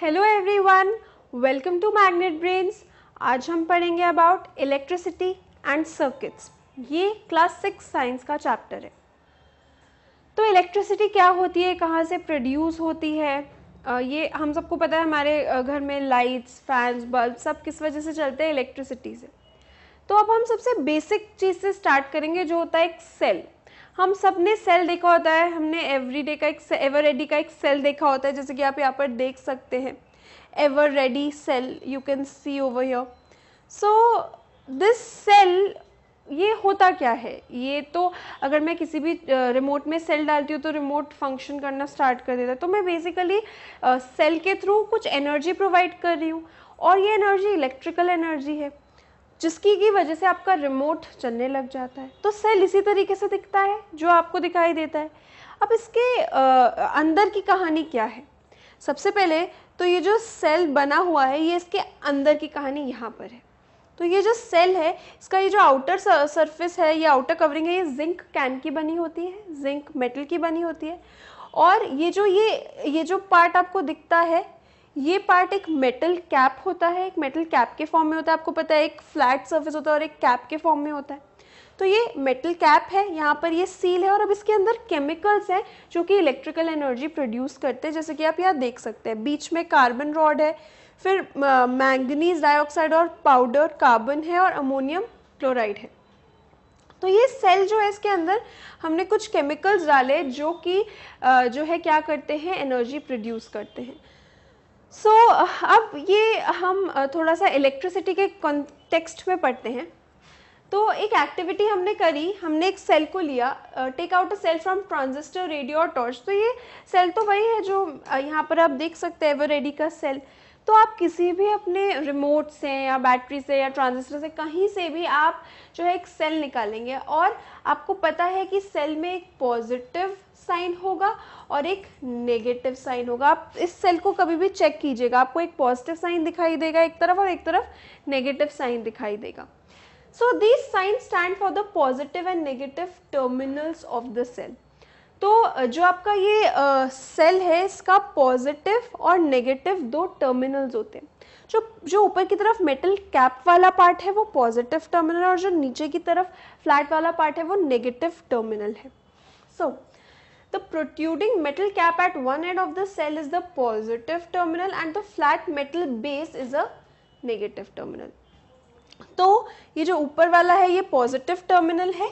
Hello everyone welcome to Magnet Brains आज हम पढ़ेंगे अबाउट इलेक्ट्रिसिटी एंड सर्किट्स ये क्लास सिक्स साइंस का चैप्टर है तो इलेक्ट्रिसिटी क्या होती है कहाँ से प्रोड्यूस होती है ये हम सबको पता है हमारे घर में लाइट्स फैंस बल्ब सब किस वजह से चलते हैं इलेक्ट्रिसिटी से तो अब हम सबसे बेसिक चीज़ से स्टार्ट करेंगे जो होता है एक सेल हम सब ने सेल देखा होता है हमने एवरी डे का एक एवर रेडी का एक सेल देखा होता है जैसे कि आप यहाँ पर देख सकते हैं Eveready cell you can see over your so this cell ये होता क्या है ये तो अगर मैं किसी भी रिमोट में सेल डालती हूँ तो रिमोट फंक्शन करना स्टार्ट कर देता है तो मैं बेसिकली सेल के थ्रू कुछ एनर्जी प्रोवाइड कर रही हूँ और ये एनर्जी इलेक्ट्रिकल एनर्जी है जिसकी की वजह से आपका रिमोट चलने लग जाता है तो सेल इसी तरीके से दिखता है जो आपको दिखाई देता है अब इसके आ, अंदर की कहानी क्या है सबसे पहले तो ये जो सेल बना हुआ है ये इसके अंदर की कहानी यहाँ पर है तो ये जो सेल है इसका ये जो आउटर सरफेस है ये आउटर कवरिंग है ये जिंक कैन की बनी होती है जिंक मेटल की बनी होती है और ये जो ये ये जो पार्ट आपको दिखता है ये पार्ट एक मेटल कैप होता है एक मेटल कैप के फॉर्म में होता है आपको पता है एक फ्लैट सर्फेस होता है और एक कैप के फॉर्म में होता है तो ये मेटल कैप है यहाँ पर ये सील है और अब इसके अंदर केमिकल्स हैं जो कि इलेक्ट्रिकल एनर्जी प्रोड्यूस करते हैं जैसे कि आप यहाँ देख सकते हैं बीच में कार्बन रॉड है फिर मैंगनीज डाइऑक्साइड और पाउडर कार्बन है और अमोनियम क्लोराइड है तो ये सेल जो है इसके अंदर हमने कुछ केमिकल्स डाले जो कि जो है क्या करते हैं एनर्जी प्रोड्यूस करते हैं सो so, अब ये हम थोड़ा सा इलेक्ट्रिसिटी के कॉन्टेक्स्ट में पढ़ते हैं तो एक एक्टिविटी हमने करी हमने एक सेल को लिया take out a cell from transistor radio और टॉर्च तो ये सेल तो वही है जो यहाँ पर आप देख सकते हैं वो रेडी का सेल तो आप किसी भी अपने रिमोट से या बैटरी से या ट्रांजिस्टर से कहीं से भी आप जो है एक सेल निकालेंगे और आपको पता है कि सेल में एक पॉजिटिव साइन होगा और एक नेगेटिव साइन होगा आप इस सेल को कभी भी चेक कीजिएगा आपको एक पॉजिटिव साइन दिखाई देगा एक तरफ और एक तरफ नेगेटिव साइन दिखाई देगा so these sign stand for the positive and negative terminals of the cell तो जो आपका ये सेल uh, है इसका पॉजिटिव और नेगेटिव दो टर्मिनल्स होते हैं जो जो ऊपर की तरफ मेटल कैप वाला पार्ट है वो पॉजिटिव टर्मिनल और जो नीचे की तरफ फ्लैट वाला पार्ट है वो नेगेटिव टर्मिनल है सो so, The protruding metal cap at one end of the cell is the positive terminal and the flat metal base is a negative terminal. तो ये जो ऊपर वाला है ये पॉजिटिव टर्मिनल है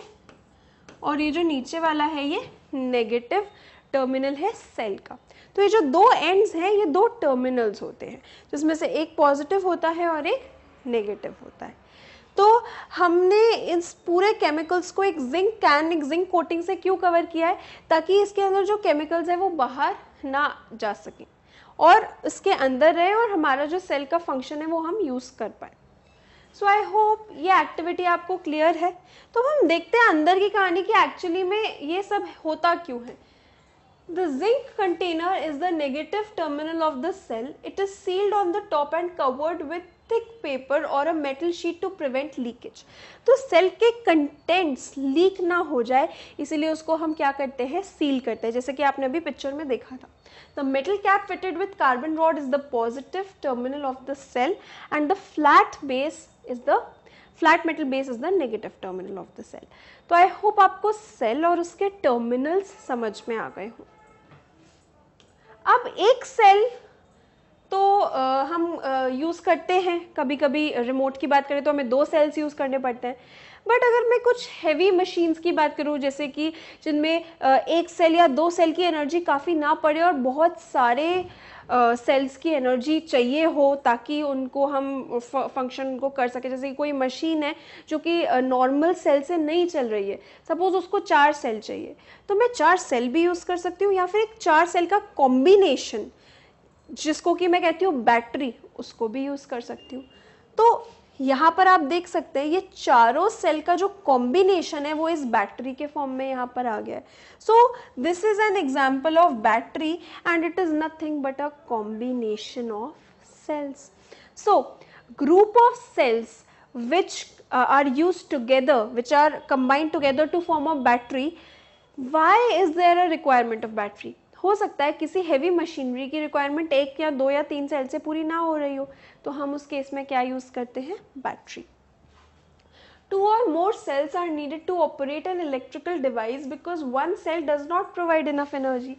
और ये जो नीचे वाला है ये नेगेटिव टर्मिनल है सेल का तो ये जो दो एंड्स हैं ये दो टर्मिनल्स होते हैं जिसमें से एक पॉजिटिव होता है और एक नेगेटिव होता है तो हमने इस पूरे केमिकल्स को एक जिंक कैन एक जिंक कोटिंग से क्यों कवर किया है ताकि इसके अंदर जो केमिकल्स है वो बाहर ना जा सकें और इसके अंदर रहे और हमारा जो सेल का फंक्शन है वो हम यूज़ कर पाए सो आई होप ये एक्टिविटी आपको क्लियर है तो हम देखते हैं अंदर की कहानी कि एक्चुअली में ये सब होता क्यों है the zinc container is the negative terminal of the cell it is sealed on the top and covered with thick paper और a metal sheet to prevent leakage तो सेल के कंटेंट्स लीक ना हो जाए इसीलिए उसको हम क्या करते हैं सील करते हैं जैसे कि आपने अभी पिक्चर में देखा था the metal cap fitted with carbon rod is the positive terminal of the cell and the flat base is the flat metal base is the negative terminal of the cell तो I hope आपको cell और उसके terminals समझ में आ गए हों अब एक सेल तो आ, हम यूज़ करते हैं कभी कभी रिमोट की बात करें तो हमें दो सेल्स यूज़ करने पड़ते हैं बट अगर मैं कुछ हैवी मशीन्स की बात करूँ जैसे कि जिनमें एक सेल या दो सेल की एनर्जी काफ़ी ना पड़े और बहुत सारे सेल्स की एनर्जी चाहिए हो ताकि उनको हम फंक्शन को कर सकें जैसे कि कोई मशीन है जो कि नॉर्मल सेल से नहीं चल रही है सपोज़ उसको चार सेल चाहिए तो मैं चार सेल भी यूज़ कर सकती हूँ या फिर एक चार सेल का कॉम्बिनेशन जिसको कि मैं कहती हूँ बैटरी उसको भी यूज़ कर सकती हूँ तो यहाँ पर आप देख सकते हैं ये चारों सेल का जो कॉम्बिनेशन है वो इस बैटरी के फॉर्म में यहाँ पर आ गया है so this is an example of battery and it is nothing but a combination of cells so group of cells which are use together which are combined together to form a battery why is there a requirement of battery हो सकता है किसी heavy machinery की requirement एक या दो या तीन सेल से पूरी ना हो रही हो तो हम उस केस में क्या यूज़ करते हैं battery two or more cells are needed to operate an electrical device because one cell does not provide enough energy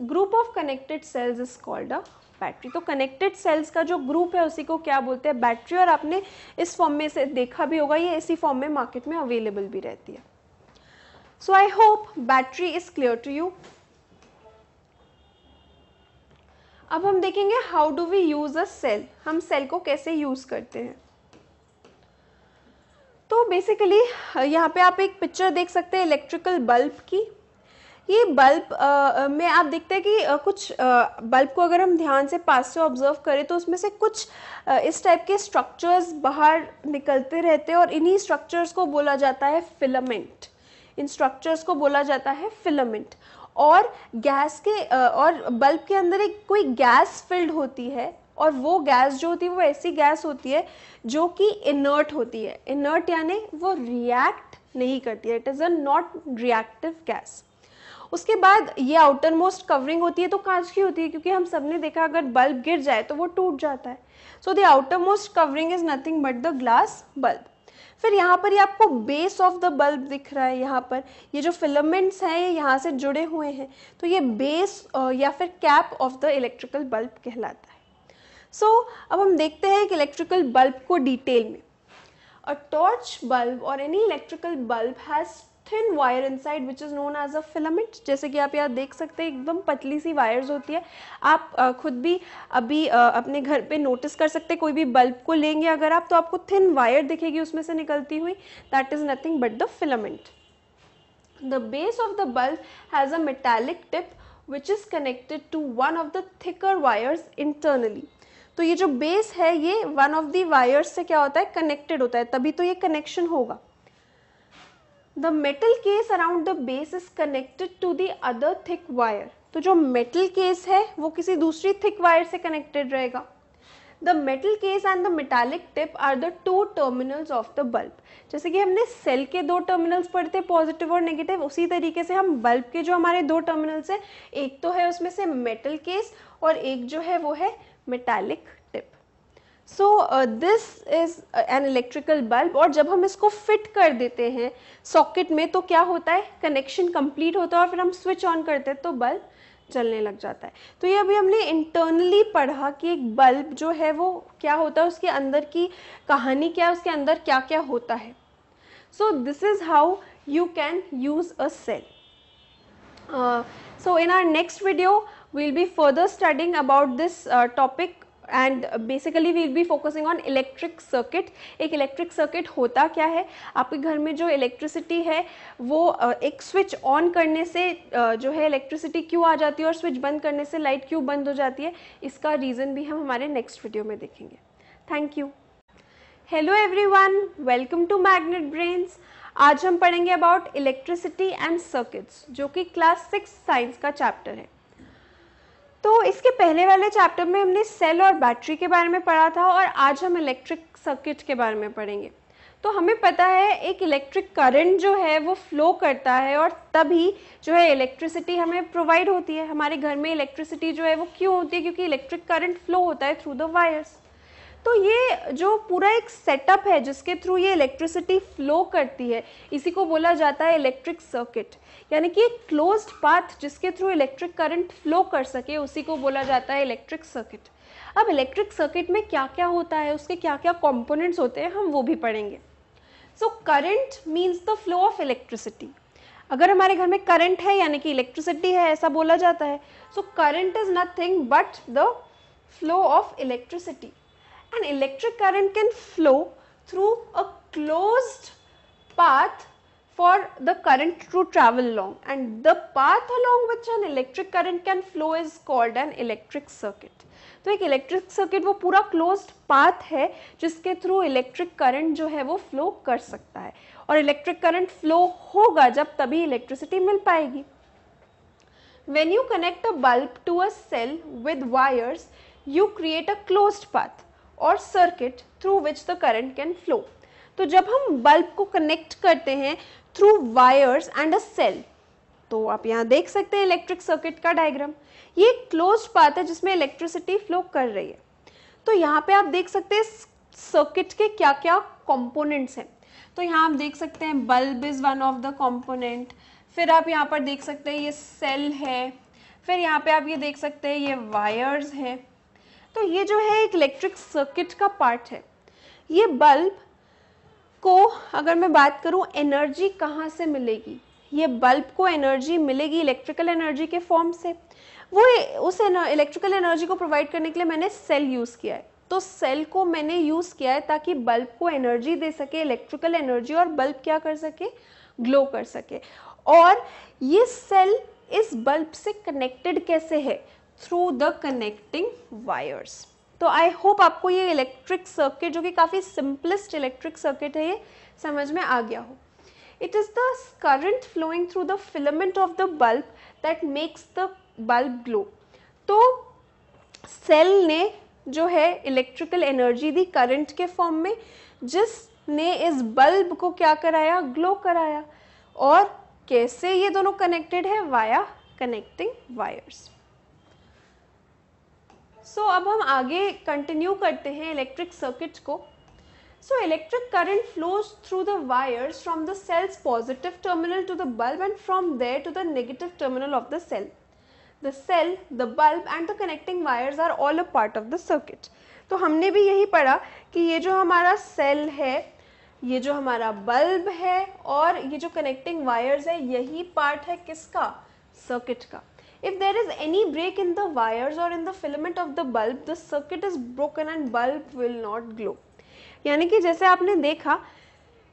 group of connected cells is called a battery तो कनेक्टेड सेल्स का जो group है उसी को क्या बोलते हैं battery और आपने इस फॉर्म में से देखा भी होगा ये इसी फॉर्म में मार्केट में अवेलेबल भी रहती है so I hope battery is clear to you अब हम देखेंगे how do we use a cell हम सेल को कैसे यूज़ करते हैं तो बेसिकली यहाँ पे आप एक पिक्चर देख सकते हैं इलेक्ट्रिकल बल्ब की ये बल्ब में आप देखते हैं कि आ, कुछ बल्ब को अगर हम ध्यान से पास से ऑब्जर्व करें तो उसमें से कुछ आ, इस टाइप के स्ट्रक्चर्स बाहर निकलते रहते हैं और इन्हीं स्ट्रक्चर्स को बोला जाता है फिलामेंट इन स्ट्रक्चर्स को बोला जाता है फिलामेंट और गैस के और बल्ब के अंदर एक कोई गैस फिल्ड होती है और वो गैस जो होती है वो ऐसी गैस होती है जो कि इनर्ट होती है इनर्ट यानी वो रिएक्ट नहीं करती है it is a not reactive gas उसके बाद ये आउटर मोस्ट कवरिंग होती है तो कांच की होती है क्योंकि हम सब ने देखा अगर बल्ब गिर जाए तो वो टूट जाता है so the outermost covering is nothing but the glass bulb फिर यहाँ पर ये आपको बेस ऑफ द बल्ब दिख रहा है यहाँ पर ये जो फिलामेंट्स हैं ये यहाँ से जुड़े हुए हैं तो ये बेस या फिर cap of the electrical bulb कहलाता है सो so, अब हम देखते हैं कि इलेक्ट्रिकल बल्ब को डिटेल में अ टॉर्च बल्ब और any electrical bulb has thin wire inside which is known as a filament जैसे कि आप यहाँ देख सकते हैं एकदम पतली सी वायर्स होती है आप खुद भी अभी अपने घर पे नोटिस कर सकते हैं कोई भी बल्ब को लेंगे अगर आप तो आपको थिन वायर दिखेगी उसमें से निकलती हुई that is nothing but the filament the base of the bulb has a metallic tip which is connected to one of the thicker wires internally तो ये जो बेस है ये वन ऑफ द वायर्स से क्या होता है कनेक्टेड होता है तभी तो ये कनेक्शन होगा the metal case around the base is connected to the other thick wire तो जो मेटल केस है वो किसी दूसरी थिक वायर से कनेक्टेड रहेगा the metal case and the metallic tip are the two terminals of the bulb जैसे कि हमने सेल के दो टर्मिनल्स पढ़े थे पॉजिटिव और नेगेटिव उसी तरीके से हम बल्ब के जो हमारे दो टर्मिनल्स हैं एक तो है उसमें से मेटल केस और एक जो है वो है metallic so this is an electrical bulb और जब हम इसको फिट कर देते हैं सॉकेट में तो क्या होता है कनेक्शन कंप्लीट होता है और फिर हम स्विच ऑन करते हैं तो बल्ब चलने लग जाता है तो ये अभी हमने इंटरनली पढ़ा कि एक बल्ब जो है वो क्या होता है उसके अंदर की कहानी क्या है उसके अंदर क्या क्या होता है so this is how you can use a cell so in our next video we'll be further studying about this topic and basically we'll be focusing on electric circuit एक इलेक्ट्रिक सर्किट होता क्या है आपके घर में जो electricity है वो uh, एक स्विच ऑन करने से uh, जो है इलेक्ट्रिसिटी क्यों आ जाती है और स्विच बंद करने से लाइट क्यों बंद हो जाती है इसका रीज़न भी हम हमारे नेक्स्ट वीडियो में देखेंगे thank you hello one welcome to Magnet Brains आज हम पढ़ेंगे अबाउट इलेक्ट्रिसिटी एंड सर्किट्स जो कि क्लास सिक्स साइंस का चैप्टर है तो इसके पहले वाले चैप्टर में हमने सेल और बैटरी के बारे में पढ़ा था और आज हम इलेक्ट्रिक सर्किट के बारे में पढ़ेंगे तो हमें पता है एक इलेक्ट्रिक करंट जो है वो फ्लो करता है और तभी जो है इलेक्ट्रिसिटी हमें प्रोवाइड होती है हमारे घर में इलेक्ट्रिसिटी जो है वो क्यों होती है क्योंकि इलेक्ट्रिक करंट फ्लो होता है थ्रू द वायर्स तो ये जो पूरा एक सेटअप है जिसके थ्रू ये इलेक्ट्रिसिटी फ्लो करती है इसी को बोला जाता है इलेक्ट्रिक सर्किट यानी कि एक क्लोज्ड पाथ जिसके थ्रू इलेक्ट्रिक करंट फ्लो कर सके उसी को बोला जाता है इलेक्ट्रिक सर्किट अब इलेक्ट्रिक सर्किट में क्या क्या होता है उसके क्या क्या कॉम्पोनेंट्स होते हैं हम वो भी पढ़ेंगे so current means the flow of electricity अगर हमारे घर में करंट है यानी कि इलेक्ट्रिसिटी है ऐसा बोला जाता है so current is nothing but the flow of electricity an electric current can flow through a closed path for the current to travel along and the path along which an electric current can flow is called an electric circuit. तो एक electric circuit वो पूरा closed path है जिसके through electric current जो है वो flow कर सकता है और इलेक्ट्रिक करंट फ्लो होगा जब तभी इलेक्ट्रिसिटी मिल पाएगी When you connect a bulb to a cell with wires, you create a closed path. और circuit through which the current can flow तो जब हम बल्ब को कनेक्ट करते हैं through wires and a cell तो आप यहाँ देख सकते हैं इलेक्ट्रिक सर्किट का डायग्राम ये क्लोज पाथ है जिसमें इलेक्ट्रिसिटी फ्लो कर रही है तो यहाँ पे आप देख सकते हैं सर्किट के क्या क्या कंपोनेंट्स हैं तो यहाँ आप देख सकते हैं bulb is one of the component फिर आप यहाँ पर देख सकते हैं ये सेल है फिर यहाँ पे आप ये देख सकते हैं ये वायर्स हैं तो ये जो है एक इलेक्ट्रिक सर्किट का पार्ट है ये बल्ब को अगर मैं बात करूँ एनर्जी कहाँ से मिलेगी ये बल्ब को एनर्जी मिलेगी इलेक्ट्रिकल एनर्जी के फॉर्म से वो उस इलेक्ट्रिकल एनर्जी को प्रोवाइड करने के लिए मैंने सेल यूज़ किया है तो सेल को मैंने यूज़ किया है ताकि बल्ब को एनर्जी दे सके इलेक्ट्रिकल एनर्जी और बल्ब क्या कर सके ग्लो कर सके और ये सेल इस बल्ब से कनेक्टेड कैसे है थ्रू द कनेक्टिंग वायर्स तो आई होप आपको ये इलेक्ट्रिक सर्किट जो कि काफ़ी सिंपलेस्ट इलेक्ट्रिक सर्किट है ये समझ में आ गया हो it is the current flowing through the filament of the bulb that makes the bulb glow तो सेल ने जो है इलेक्ट्रिकल एनर्जी दी करंट के फॉर्म में जिसने इस बल्ब को क्या कराया ग्लो कराया और कैसे ये दोनों कनेक्टेड है via connecting wires so so, अब हम आगे कंटिन्यू करते हैं इलेक्ट्रिक सर्किट को so electric current flows through the wires from the cell's positive terminal to the bulb and from there to the negative terminal of the cell the cell the bulb and the connecting wires are all a part of the circuit तो हमने भी यही पढ़ा कि ये जो हमारा cell है ये जो हमारा बल्ब है और ये जो कनेक्टिंग वायर्स है यही पार्ट है किसका सर्किट का If there is any break in the wires or in the filament of the bulb, the circuit is broken and bulb will not glow. यानी कि जैसे आपने देखा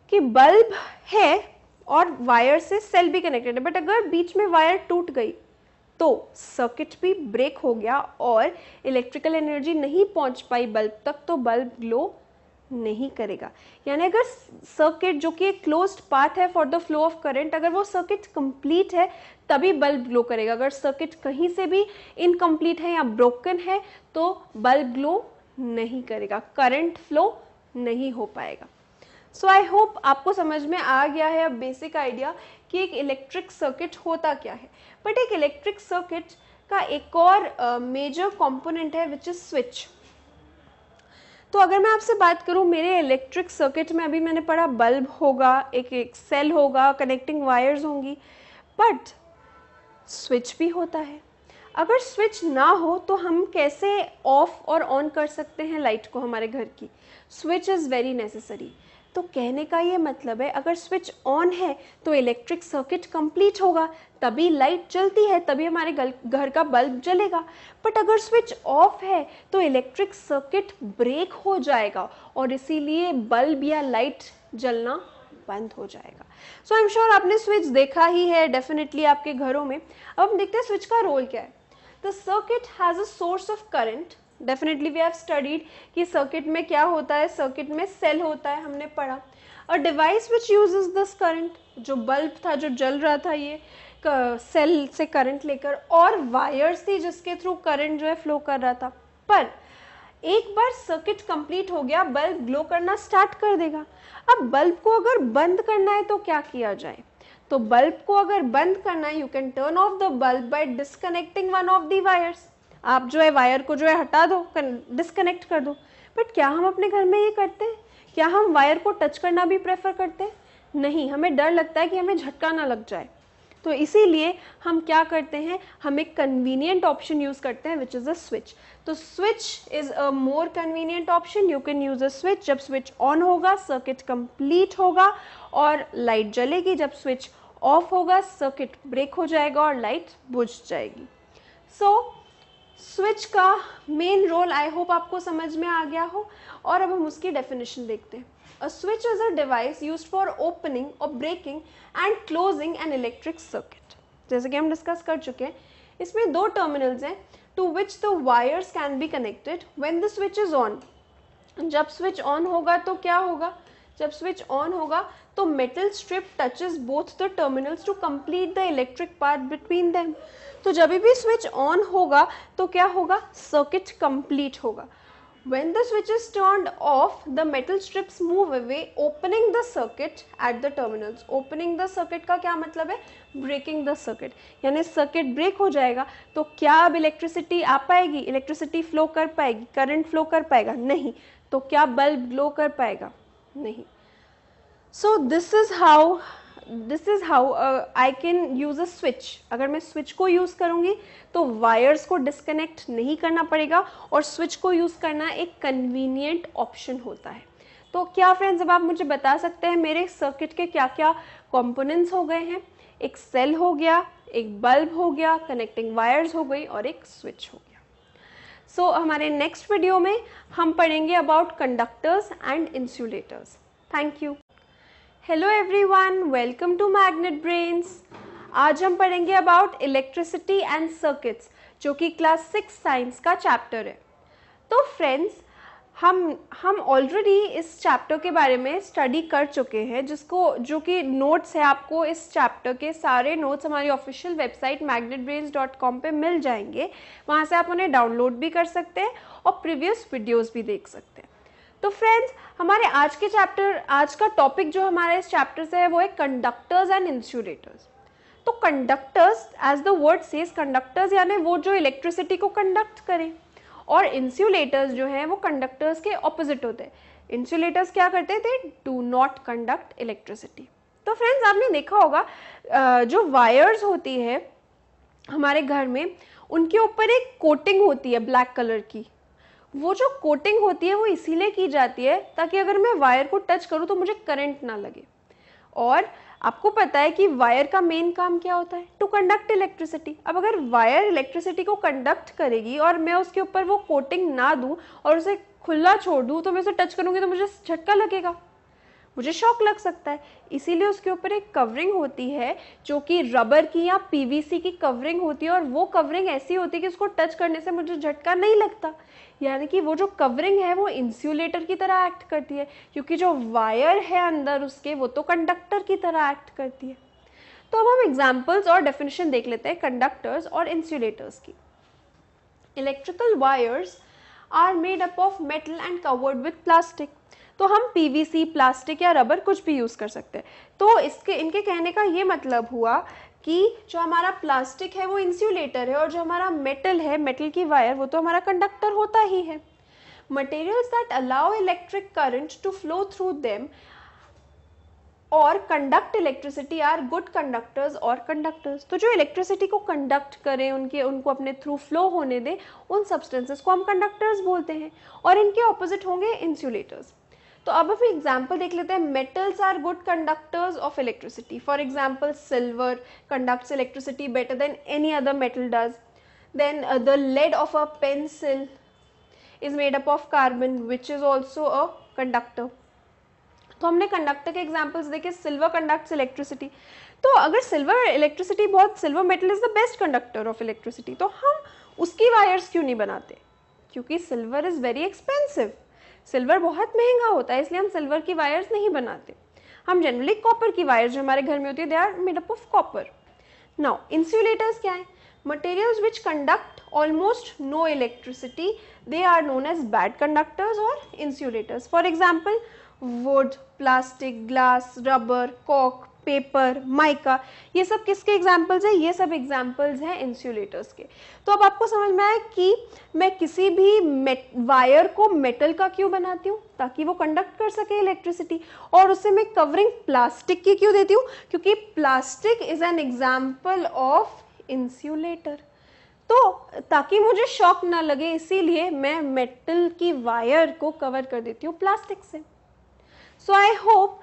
कि बल्ब है और वायर से सेल भी कनेक्टेड है बट अगर बीच में वायर टूट गई तो सर्किट भी ब्रेक हो गया और इलेक्ट्रिकल एनर्जी नहीं पहुंच पाई बल्ब तक तो बल्ब ग्लो नहीं करेगा यानी अगर सर्किट जो कि एक क्लोज पाथ है for the flow of current अगर वो सर्किट कंप्लीट है तभी बल्ब ग्लो करेगा अगर सर्किट कहीं से भी इनकम्प्लीट है या ब्रोकन है तो बल्ब ग्लो नहीं करेगा करंट फ्लो नहीं हो पाएगा सो आई होप आपको समझ में आ गया है अब बेसिक आइडिया कि एक इलेक्ट्रिक सर्किट होता क्या है बट एक इलेक्ट्रिक सर्किट का एक और मेजर uh, कंपोनेंट है विच इज़ स्विच तो अगर मैं आपसे बात करूं मेरे इलेक्ट्रिक सर्किट में अभी मैंने पढ़ा बल्ब होगा एक एक सेल होगा कनेक्टिंग वायर्स होंगी बट स्विच भी होता है अगर स्विच ना हो तो हम कैसे ऑफ और ऑन कर सकते हैं लाइट को हमारे घर की स्विच इज़ वेरी नेसेसरी तो कहने का ये मतलब है अगर स्विच ऑन है तो इलेक्ट्रिक सर्किट कंप्लीट होगा तभी लाइट चलती है तभी हमारे घर का बल्ब जलेगा बट अगर स्विच ऑफ है तो इलेक्ट्रिक सर्किट ब्रेक हो जाएगा और इसीलिए बल्ब या लाइट जलना बंद हो जाएगा सो आई एम श्योर आपने स्विच देखा ही है डेफिनेटली आपके घरों में अब हम देखते हैं स्विच का रोल क्या है the circuit has a source of current definitely we have studied कि सर्किट में क्या होता है सर्किट में सेल होता है हमने पढ़ा और device which use this current जो बल्ब था जो जल रहा था ये सेल से करंट लेकर और वायर्स थी जिसके थ्रू करंट जो है फ्लो कर रहा था पर एक बार सर्किट कंप्लीट हो गया बल्ब ग्लो करना स्टार्ट कर देगा अब बल्ब को अगर बंद करना है तो क्या किया जाए तो बल्ब को अगर बंद करना है you can turn off the bulb by disconnecting one of the wires आप जो है वायर को जो है हटा दो डिसकनेक्ट कर दो बट क्या हम अपने घर में ये करते हैं क्या हम वायर को टच करना भी प्रेफर करते हैं नहीं हमें डर लगता है कि हमें झटका ना लग जाए तो इसीलिए हम क्या करते हैं हम एक कन्वीनियंट ऑप्शन यूज़ करते हैं विच इज़ अ स्विच तो switch is a more convenient option you can use a switch जब स्विच ऑन होगा सर्किट कंप्लीट होगा और लाइट जलेगी जब स्विच ऑफ होगा सर्किट ब्रेक हो जाएगा और लाइट बुझ जाएगी सो so, स्विच का मेन रोल आई होप आपको समझ में आ गया हो और अब हम उसकी डेफिनेशन देखते हैं a switch is a device use for opening और breaking and closing an electric circuit जैसे कि हम डिस्कस कर चुके हैं इसमें दो टर्मिनल्स हैं to which the wires can be connected when the switch is on जब स्विच ऑन होगा तो क्या होगा जब स्विच ऑन होगा तो metal strip touches both the terminals to complete the electric path between them तो जब भी स्विच ऑन होगा तो क्या होगा सर्किट कंप्लीट होगा when the switch is turned off the metal strips move away opening the circuit at the terminals opening the circuit का क्या मतलब है breaking the circuit यानी circuit break हो जाएगा तो क्या अब electricity आ पाएगी electricity flow कर पाएगी current flow कर पाएगा नहीं तो क्या bulb glow कर पाएगा नहीं so this is how this is how I can use a switch अगर मैं स्विच को यूज़ करूंगी तो वायर्स को डिस्कनेक्ट नहीं करना पड़ेगा और स्विच को यूज़ करना एक कन्वीनियंट ऑप्शन होता है तो क्या फ्रेंड्स अब आप मुझे बता सकते हैं मेरे सर्किट के क्या क्या कॉम्पोनेंट्स हो गए हैं एक सेल हो गया एक बल्ब हो गया कनेक्टिंग वायर्स हो गई और एक स्विच हो गया सो so, हमारे नेक्स्ट वीडियो में हम पढ़ेंगे about conductors and insulators thank you hello everyone welcome to Magnet Brains आज हम पढ़ेंगे अबाउट इलेक्ट्रिसिटी एंड सर्किट्स जो कि क्लास सिक्स साइंस का चैप्टर है तो फ्रेंड्स हम हम ऑलरेडी इस चैप्टर के बारे में स्टडी कर चुके हैं जिसको जो कि नोट्स है आपको इस चैप्टर के सारे नोट्स हमारी official website Magnet dot com पर मिल जाएंगे वहाँ से आप उन्हें डाउनलोड भी कर सकते हैं और प्रीवियस वीडियोस भी देख सकते हैं तो फ्रेंड्स हमारे आज के चैप्टर आज का टॉपिक जो हमारे इस चैप्टर से है वो है कंडक्टर्स एंड इंसुलेटर्स तो conductors as the word says conductors यानी वो जो इलेक्ट्रिसिटी को कंडक्ट करें और इंसुलेटर्स जो हैं वो कंडक्टर्स के ऑपोजिट होते हैं इंसुलेटर्स क्या करते थे डू नॉट कंडक्ट इलेक्ट्रिसिटी तो फ्रेंड्स आपने देखा होगा जो वायर्स होती है हमारे घर में उनके ऊपर एक कोटिंग होती है ब्लैक कलर की वो जो कोटिंग होती है वो इसीलिए की जाती है ताकि अगर मैं वायर को टच करूँ तो मुझे करंट ना लगे और आपको पता है कि वायर का मेन काम क्या होता है टू कंडक्ट इलेक्ट्रिसिटी अब अगर वायर इलेक्ट्रिसिटी को कंडक्ट करेगी और मैं उसके ऊपर वो कोटिंग ना दूँ और उसे खुला छोड़ दूँ तो मैं उसे टच करूँगी तो मुझे झटका लगेगा मुझे शॉक लग सकता है इसीलिए उसके ऊपर एक कवरिंग होती है जो कि रबर की या पीवीसी की कवरिंग होती है और वो कवरिंग ऐसी होती है कि उसको टच करने से मुझे झटका नहीं लगता यानी कि वो जो कवरिंग है वो इंसुलेटर की तरह एक्ट करती है क्योंकि जो वायर है अंदर उसके वो तो कंडक्टर की तरह एक्ट करती है तो अब हम एग्जाम्पल्स और डेफिनेशन देख लेते हैं कंडक्टर्स और इंसुलेटर्स की electrical wires are made up of metal and covered with plastic तो हम पीवीसी प्लास्टिक या रबर कुछ भी यूज़ कर सकते हैं तो इसके इनके कहने का ये मतलब हुआ कि जो हमारा प्लास्टिक है वो इंसुलेटर है और जो हमारा मेटल है मेटल की वायर वो तो हमारा कंडक्टर होता ही है materials that allow electric current to flow through them और conduct electricity are good conductors और कंडक्टर्स तो जो इलेक्ट्रिसिटी को कंडक्ट करें उनके उनको अपने थ्रू फ्लो होने दें उन सब्सटेंसेस को हम कंडक्टर्स बोलते हैं और इनके ऑपोजिट होंगे इंसुलेटर्स तो अब हम एग्जाम्पल देख लेते हैं metals are good conductors of electricity for example silver conducts electricity better than any other metal does then the lead of a pencil is made up of carbon which is also a conductor तो हमने conductor के examples देखे silver conduct electricity तो अगर silver electricity बहुत silver metal is the best conductor of electricity तो हम उसकी वायर्स क्यों नहीं बनाते क्योंकि silver is very expensive silver बहुत महंगा होता है इसलिए हम सिल्वर की वायर्स नहीं बनाते हम जनरली कॉपर की वायर्स जो हमारे घर में होती है they are made up of copper now insulators क्या है materials which conduct almost no electricity they are known as bad conductors और insulators for example wood plastic glass rubber कॉक पेपर माइका ये सब किसके एग्जाम्पल्स हैं ये सब एग्जाम्पल्स हैं इंसुलेटर्स के तो अब आपको समझ में आया कि मैं किसी भी वायर को मेटल का क्यों बनाती हूँ ताकि वो कंडक्ट कर सके इलेक्ट्रिसिटी और उससे मैं कवरिंग प्लास्टिक की क्यों देती हूँ क्योंकि plastic is an example of insulator तो ताकि मुझे शॉक ना लगे इसीलिए मैं मेटल की वायर को कवर कर देती हूँ प्लास्टिक से सो आई होप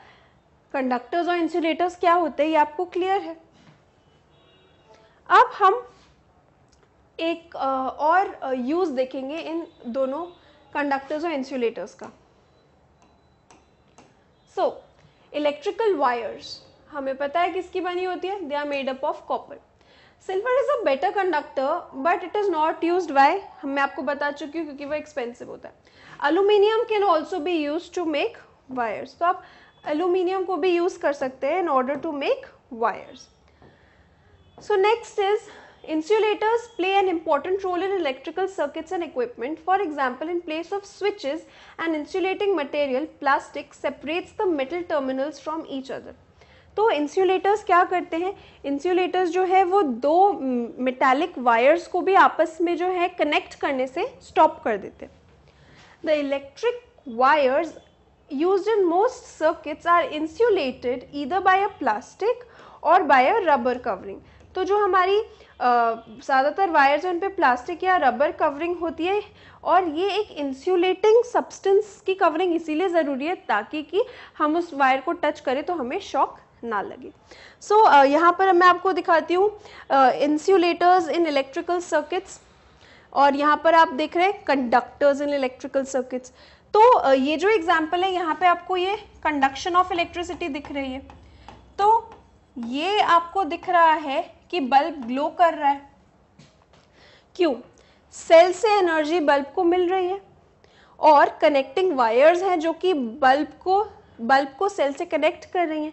कंडक्टर्स और इंसुलेटर्स क्या होते हैं ये आपको क्लियर है अब हम एक और यूज़ देखेंगे इन दोनों कंडक्टर्स और इंसुलेटर्स का सो इलेक्ट्रिकल वायर्स हमें पता है किसकी बनी होती है they are made up of copper silver is a better conductor but it is not use by मैं आपको बता चुकी हूँ क्योंकि वो एक्सपेंसिव होता है aluminium can also be use to make wires तो आप एलुमिनियम को भी यूज कर सकते हैं in order to make wires so next is insulators play an important role in electrical circuits and equipment for example in place of switches and insulating material plastic separates the metal terminals from each other तो इंसुलेटर्स क्या करते हैं insulators जो है वो दो metallic wires को भी आपस में जो है कनेक्ट करने से स्टॉप कर देते हैं the electric wires used in most circuits are insulated either by a plastic or by a rubber covering. तो जो हमारी ज़्यादातर वायर्स हैं उन पर प्लास्टिक या रबर कवरिंग होती है और ये एक इंसुलेटिंग सब्सटेंस की कवरिंग इसीलिए ज़रूरी है ताकि कि हम उस वायर को टच करें तो हमें शॉक ना लगे सो so, यहाँ पर मैं आपको दिखाती हूँ इंसुलेटर्स इन इलेक्ट्रिकल सर्किट्स और यहाँ पर आप देख रहे हैं कंडक्टर्स इन इलेक्ट्रिकल सर्किट्स तो ये जो एग्जाम्पल है यहाँ पे आपको ये कंडक्शन ऑफ इलेक्ट्रिसिटी दिख रही है तो ये आपको दिख रहा है कि बल्ब ग्लो कर रहा है क्यों सेल से एनर्जी बल्ब को मिल रही है और कनेक्टिंग वायर्स हैं जो कि बल्ब को बल्ब को सेल से कनेक्ट कर रही हैं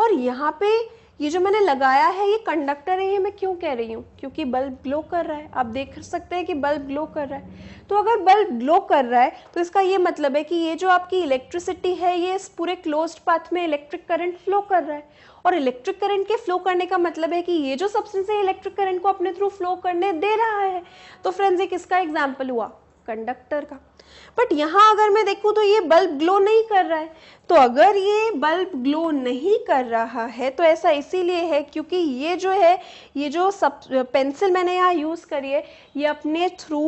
और यहाँ पे ये जो मैंने लगाया है ये कंडक्टर है ये मैं क्यों कह रही हूँ क्योंकि बल्ब ग्लो कर रहा है आप देख सकते हैं कि बल्ब ग्लो कर रहा है तो अगर बल्ब ग्लो कर रहा है तो इसका ये मतलब है कि ये जो आपकी इलेक्ट्रिसिटी है ये इस पूरे क्लोज्ड पाथ में इलेक्ट्रिक करंट फ्लो कर रहा है और इलेक्ट्रिक करंट के फ्लो करने का मतलब है कि ये जो सब्सटेंस है इलेक्ट्रिक करंट को अपने थ्रू फ्लो करने दे रहा है तो फ्रेंड्स एक इसका एग्जाम्पल हुआ कंडक्टर का बट यहाँ अगर मैं देखूँ तो ये बल्ब ग्लो नहीं कर रहा है तो अगर ये बल्ब ग्लो नहीं कर रहा है तो ऐसा इसीलिए है क्योंकि ये जो है ये जो सब पेंसिल मैंने यहाँ यूज़ करी है ये अपने थ्रू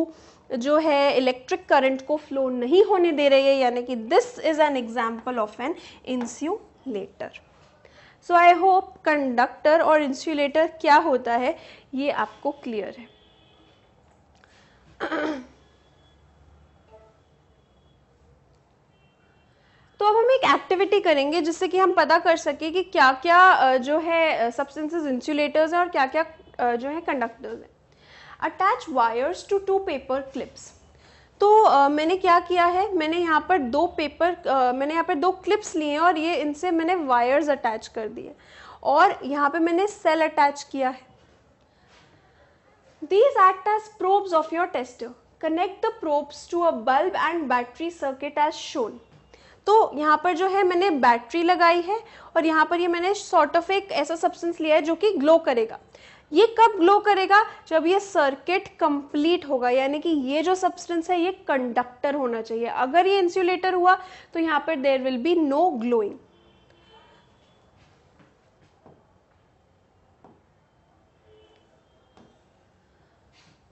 जो है इलेक्ट्रिक करंट को फ्लो नहीं होने दे रही है यानी कि this is an example of an insulator so I hope conductor और इंस्यूलेटर क्या होता है ये आपको क्लियर है तो अब हम एक एक्टिविटी करेंगे जिससे कि हम पता कर सके कि क्या क्या जो है सब्सटेंसेस इंसुलेटर्स हैं और क्या क्या जो है कंडक्टर्स हैं attach wires to two paper clips तो मैंने क्या किया है मैंने यहाँ पर दो पेपर मैंने यहाँ पर दो क्लिप्स लिए हैं और ये इनसे मैंने वायर्स अटैच कर दिए और यहाँ पे मैंने सेल अटैच किया है these act as probes of your tester connect the probes to a bulb and battery circuit as shown तो यहाँ पर जो है मैंने बैटरी लगाई है और यहाँ पर ये मैंने सॉर्ट ऑफ एक ऐसा सब्सटेंस लिया है जो कि ग्लो करेगा ये कब ग्लो करेगा जब ये सर्किट कंप्लीट होगा यानी कि ये जो सब्सटेंस है ये कंडक्टर होना चाहिए अगर ये इंसुलेटर हुआ तो यहाँ पर there will be no glowing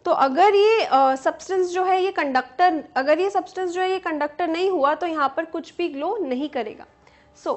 तो अगर ये सब्सटेंस जो है ये कंडक्टर अगर ये सब्सटेंस जो है ये कंडक्टर नहीं हुआ तो यहाँ पर कुछ भी ग्लो नहीं करेगा सो so,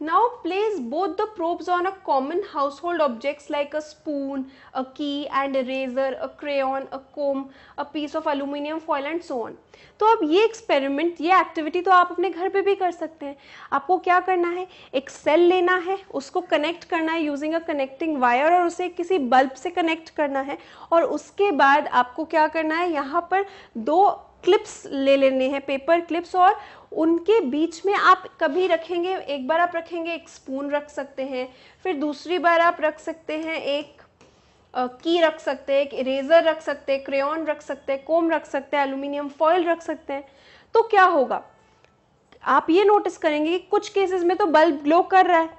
Now place both the probes on a common household objects like a spoon, a key and a razor, a crayon, a comb, a piece of aluminium foil and so on. तो अब ये experiment ये activity तो आप अपने घर पे भी कर सकते हैं आपको क्या करना है एक सेल लेना है उसको कनेक्ट करना है यूजिंग अ कनेक्टिंग वायर और उसे किसी बल्ब से कनेक्ट करना है और उसके बाद आपको क्या करना है यहाँ पर दो क्लिप्स ले लेने हैं पेपर क्लिप्स और उनके बीच में आप कभी रखेंगे एक बार आप रखेंगे एक स्पून रख सकते हैं फिर दूसरी बार आप रख सकते हैं एक की रख सकते हैं एक इरेज़र रख सकते हैं क्रेन रख सकते हैं कोम रख सकते हैं एल्यूमिनियम फॉयल रख सकते हैं तो क्या होगा आप ये नोटिस करेंगे कि कुछ केसेस में तो बल्ब ग्लो कर रहा है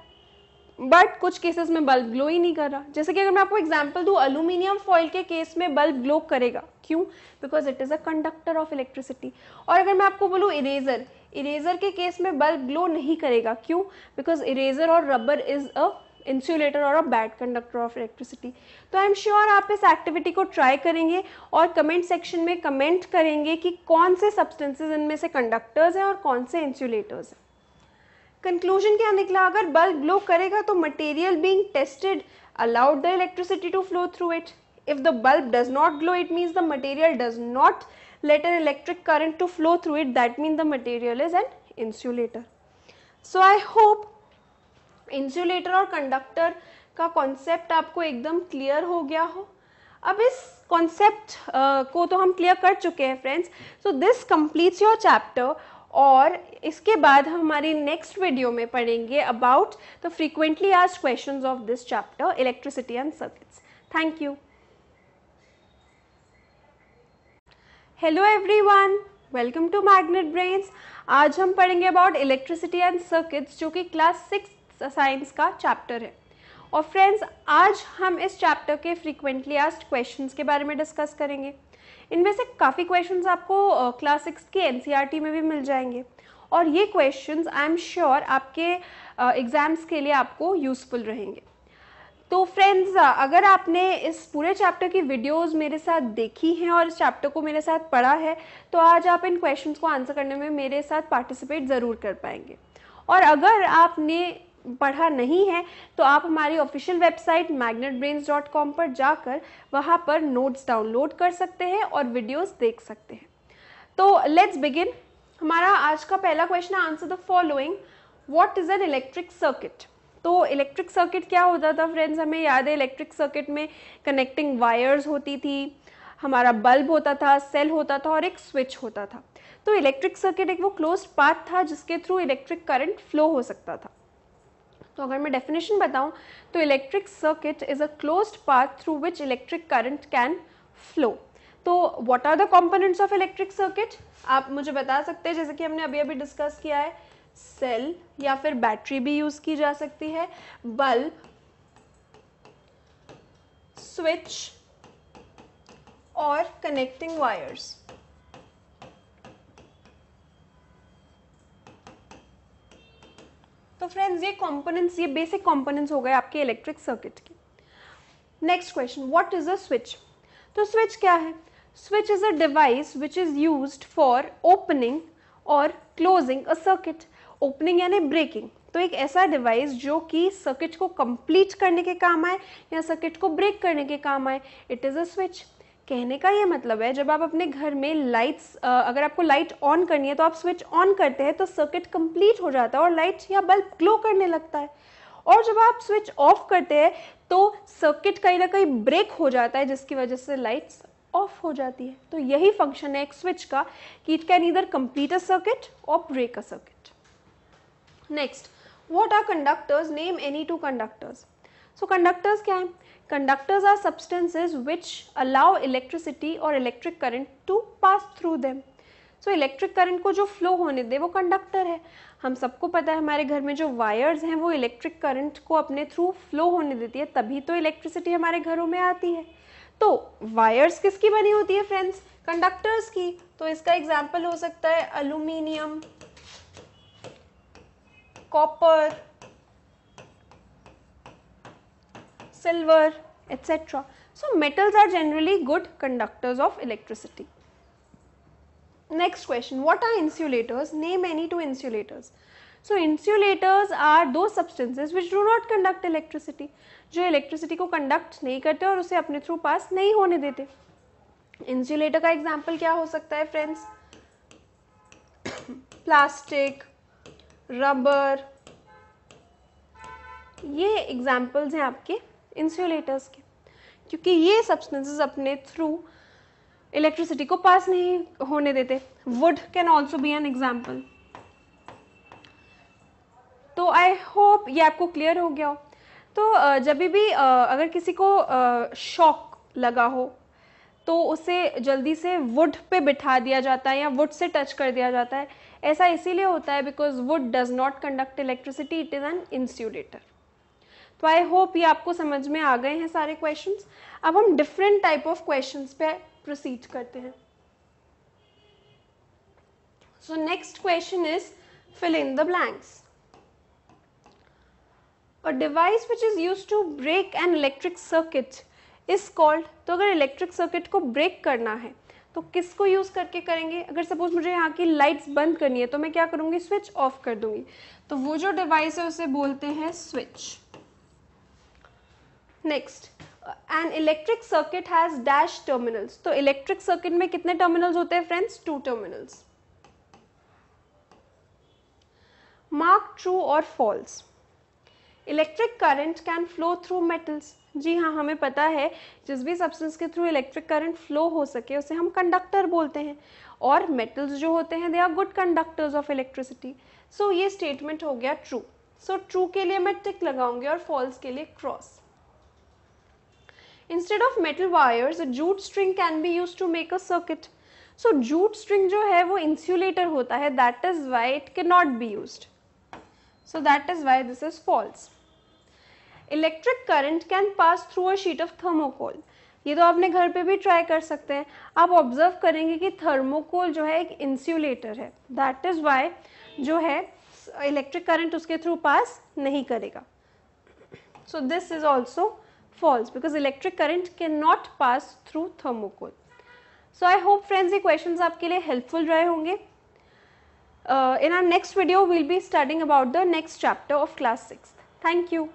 बट कुछ केसेस में बल्ब ग्लो ही नहीं कर रहा जैसे कि अगर मैं आपको एग्जांपल दूँ अलूमिनियम फॉइल के केस में बल्ब ग्लो करेगा क्यों because it is a conductor of electricity और अगर मैं आपको बोलूँ इरेजर इरेजर के केस में बल्ब ग्लो नहीं करेगा क्यों बिकॉज इरेजर और रबर इज़ अ इंसुलेटर और a bad conductor of electricity तो आई एम श्योर आप इस एक्टिविटी को ट्राई करेंगे और कमेंट सेक्शन में कमेंट करेंगे कि कौन से सब्सटेंसेज इनमें से कंडक्टर्स हैं और कौन से इंसुलेटर्स हैं कंक्लूजन क्या निकला अगर बल्ब ग्लो करेगा तो material being tested allowed the electricity to flow through it if the bulb does not glow it means the material does not let an electric current to flow through it that mean the material is an insulator so I hope insulator और conductor का concept आपको एकदम clear हो गया हो अब इस concept uh, को तो हम क्लियर कर चुके हैं friends so this completes your chapter और इसके बाद हम हमारी नेक्स्ट वीडियो में पढ़ेंगे अबाउट द फ्रीक्वेंटली आज question of this chapter electricity and circuits thank you hello everyone welcome to Magnet Brains आज हम पढ़ेंगे अबाउट इलेक्ट्रिसिटी एंड सर्किट्स जो कि क्लास सिक्स साइंस का चैप्टर है और फ्रेंड्स आज हम इस चैप्टर के फ्रीक्वेंटली आस्ट क्वेश्चंस के बारे में डिस्कस करेंगे इनमें से काफ़ी क्वेश्चंस आपको क्लास सिक्स के एन e में भी मिल जाएंगे और ये क्वेश्चंस आई एम श्योर आपके एग्ज़ाम्स के लिए आपको यूज़फुल रहेंगे तो फ्रेंड्स अगर आपने इस पूरे चैप्टर की वीडियोस मेरे साथ देखी हैं और इस चैप्टर को मेरे साथ पढ़ा है तो आज आप इन क्वेश्चंस को आंसर करने में मेरे साथ पार्टिसिपेट ज़रूर कर पाएंगे और अगर आपने पढ़ा नहीं है तो आप हमारी ऑफिशियल वेबसाइट मैग्नेट पर जाकर वहाँ पर नोट्स डाउनलोड कर सकते हैं और वीडियोस देख सकते हैं तो लेट्स बिगिन हमारा आज का पहला question answer the following what is an electric circuit तो इलेक्ट्रिक सर्किट क्या होता था फ्रेंड्स हमें याद है इलेक्ट्रिक सर्किट में कनेक्टिंग वायर्स होती थी हमारा बल्ब होता था सेल होता था और एक स्विच होता था तो इलेक्ट्रिक सर्किट एक वो क्लोज पाथ था जिसके थ्रू इलेक्ट्रिक करंट फ्लो हो सकता था तो अगर मैं डेफिनेशन बताऊं तो electric circuit is a closed path through which electric current can flow तो what are the components of electric circuit आप मुझे बता सकते हैं जैसे कि हमने अभी अभी डिस्कस किया है सेल या फिर बैटरी भी यूज़ की जा सकती है बल्ब स्विच और कनेक्टिंग वायर्स तो फ्रेंड्स ये कॉम्पोनेंट्स ये बेसिक कॉम्पोनेंट्स हो गए आपके इलेक्ट्रिक सर्किट के next question what is a switch तो स्विच क्या है switch is a device which is use for opening और क्लोजिंग अ सर्किट ओपनिंग यानी ब्रेकिंग तो एक ऐसा डिवाइस जो कि सर्किट को कंप्लीट करने के काम आए या सर्किट को ब्रेक करने के काम आए इट इज़ अ स्विच कहने का ये मतलब है जब आप अपने घर में लाइट्स अगर आपको लाइट ऑन करनी है तो आप स्विच ऑन करते हैं तो सर्किट कंप्लीट हो जाता है और लाइट या बल्ब ग्लो करने लगता है और जब आप स्विच ऑफ करते हैं तो सर्किट कहीं ना कहीं ब्रेक हो जाता है जिसकी वजह से लाइट्स ऑफ हो जाती है तो यही फंक्शन है एक स्विच का कि it can either complete a circuit और break a circuit next what are conductors name any two conductors so conductors क्या है Conductors are substances which allow electricity or electric current to pass through them. So electric current को जो flow होने दे वो conductor है हम सबको पता है हमारे घर में जो वायर्स हैं वो इलेक्ट्रिक करंट को अपने थ्रू फ्लो होने देती है तभी तो इलेक्ट्रिसिटी हमारे घरों में आती है तो वायर्स किसकी बनी होती है फ्रेंड्स कंडक्टर्स की तो इसका एग्जाम्पल हो सकता है aluminium copper silver etc. So, metals are generally good conductors of electricity. Next question, what are insulators? Name any two insulators. So insulators are those substances which do not conduct electricity जो electricity को conduct नहीं करते और उसे अपने through pass नहीं होने देते इंसुलेटर का एग्जाम्पल क्या हो सकता है फ्रेंड्स प्लास्टिक रबर ये एग्जाम्पल्स हैं आपके इंसुलेटर्स के क्योंकि ये सब्सटेंसेस अपने थ्रू इलेक्ट्रिसिटी को पास नहीं होने देते wood can also be an example तो आई होप ये आपको क्लियर हो गया हो तो जब भी अगर किसी को शॉक लगा हो तो उसे जल्दी से वुड पे बिठा दिया जाता है या वुड से टच कर दिया जाता है ऐसा इसीलिए होता है because wood does not conduct electricity it is an insulator तो आई होप ये आपको समझ में आ गए हैं सारे क्वेश्चन अब हम डिफरेंट टाइप ऑफ क्वेश्चन पे प्रोसीड करते हैं so next question is fill in the blanks a device which is used to break an electric circuit is called तो अगर इलेक्ट्रिक सर्किट को ब्रेक करना है तो किसको यूज़ करके करेंगे अगर सपोज मुझे यहाँ की लाइट्स बंद करनी है तो मैं क्या करूंगी स्विच ऑफ कर दूंगी तो वो जो डिवाइस है उसे बोलते हैं switch next an electric circuit has dash terminals तो इलेक्ट्रिक सर्किट में कितने टर्मिनल्स होते हैं friends two terminals mark true और false electric current can flow through metals जी हाँ हमें पता है जिस भी सब्सटेंस के थ्रू इलेक्ट्रिक करंट फ्लो हो सके उसे हम कंडक्टर बोलते हैं और मेटल्स जो होते हैं they are good conductors of electricity so ये स्टेटमेंट हो गया ट्रू सो ट्रू के लिए मैं टिक लगाऊंगी और फॉल्स के लिए cross instead of metal wires jute string can be use to make a circuit so jute string जो है वो इंसुलेटर होता है that is why it can not be use so that is why this is false electric current can pass through a sheet of thermocol ये तो आपने घर पे भी ट्राई कर सकते हैं आप ऑब्जर्व करेंगे कि थर्मोकोल जो है एक इंस्यूलेटर है दैट इज़ वाई जो है इलेक्ट्रिक करंट उसके थ्रू पास नहीं करेगा so this is also false because electric current cannot pass through thermocol. So I hope friends ये questions आपके लिए helpful रहे होंगे. Uh, in our next video we will be studying about the next chapter of class 6. Thank you.